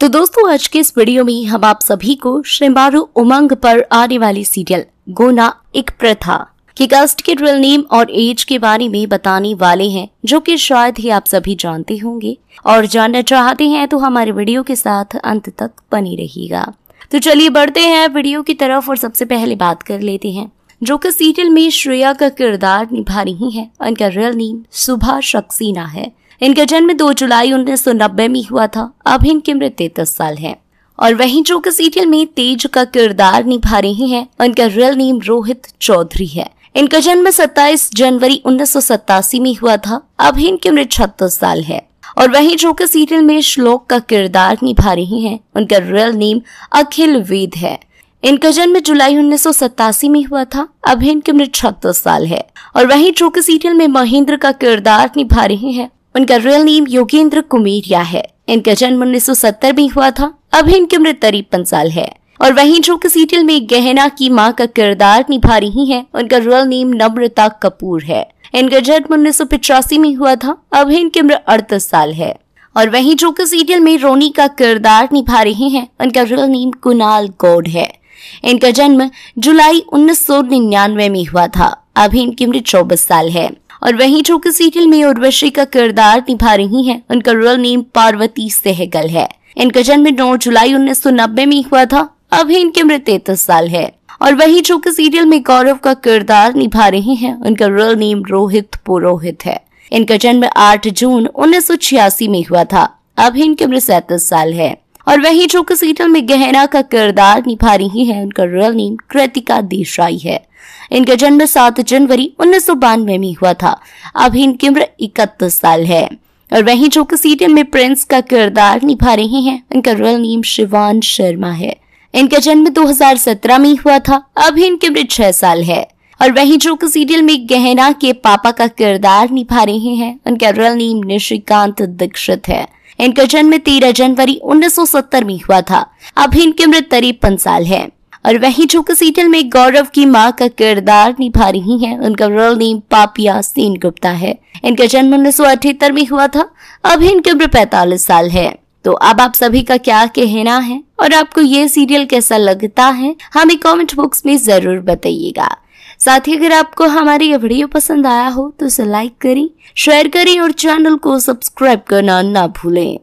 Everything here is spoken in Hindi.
तो दोस्तों आज के इस वीडियो में हम आप सभी को श्रृंगारू उमंग पर आने वाली सीरियल गोना एक प्रथा की कास्ट के रियल नेम और एज के बारे में बताने वाले हैं जो कि शायद ही आप सभी जानते होंगे और जानना चाहते हैं तो हमारे वीडियो के साथ अंत तक बनी रहेगा तो चलिए बढ़ते हैं वीडियो की तरफ और सबसे पहले बात कर लेते हैं जो कि सीरियल में श्रेया का किरदार निभा रही है उनका रियल नेम सुभा शक्सीना है इनका जन्म 2 जुलाई उन्नीस में हुआ था अब इनकी उम्र तैतीस साल है और वहीं जो कि सीरियल में तेज का किरदार निभा रहे हैं उनका रियल नेम रोहित चौधरी है इनका जन्म 27 जनवरी उन्नीस में हुआ था अब इनकी उम्र छत्तीस साल है और वहीं जो कि सीरियल में श्लोक का किरदार निभा रहे हैं उनका रियल नेम अखिल वेद है इनका जन्म जुलाई उन्नीस में हुआ था अब इनकी उम्र छत्तीस साल है और वहीं जो कि सीरियल में महेंद्र का किरदार निभा रहे हैं उनका रियल नेम योगेंद्र कुमेरिया है इनका जन्म 1970 में हुआ था अभी इनकी उम्र करीबन साल है और वहीं जो कि सीरियल में गहना की मां का किरदार निभा रही हैं, उनका रियल नेम नम्रता कपूर है इनका जन्म उन्नीस में हुआ था अभी इनकी उम्र अड़तीस साल है और वहीं जो कि सीरियल में रोनी का किरदार निभा रहे हैं उनका रियल नेम कुणाल गौड है इनका जन्म जुलाई उन्नीस में हुआ था अभी इनकी उम्र चौबीस साल है और वहीं जो कि सीरियल में उर्वशी का किरदार निभा रही हैं उनका रियल नेम पार्वती सहगल है इनका जन्म नौ जुलाई उन्नीस में हुआ था अभी इनकी उम्र तैतीस साल है और वही जो कि सीरियल में गौरव का किरदार निभा रहे हैं उनका रियल नेम रोहित पुरोहित है इनका जन्म 8 जून उन्नीस में हुआ था अभी इनकी उम्र सैंतीस साल है और वहीं जो कि सीरियल में गहना का किरदार निभा रही है उनका रियल नेम कृतिका देसराई है इनका जन्म सात जनवरी उन्नीस में हुआ था अभी इनकी उम्र इकतीस साल है और वहीं जो कि सीरियल में प्रिंस का किरदार निभा रहे हैं इनका रियल नेम शिवान शर्मा है इनका जन्म 2017 में हुआ था अभी इनकी उम्र छह साल है और वहीं जो कि सीरियल में गहना के पापा का किरदार निभा रहे हैं उनका रियल नेम निशिकांत दीक्षित है इनका जन्म तेरह जनवरी 1970 में हुआ था अब इनकी उम्र करीबन साल है और वहीं जो कसीटल में गौरव की मां का किरदार निभा रही हैं उनका रोल नेम पापिया सेन गुप्ता है इनका जन्म उन्नीस में हुआ था अब इनकी उम्र पैतालीस साल है तो अब आप सभी का क्या कहना है और आपको ये सीरियल कैसा लगता है हमें कमेंट बॉक्स में जरूर बताइएगा साथ ही अगर आपको हमारी ये वीडियो पसंद आया हो तो इसे लाइक करें शेयर करें और चैनल को सब्सक्राइब करना ना भूलें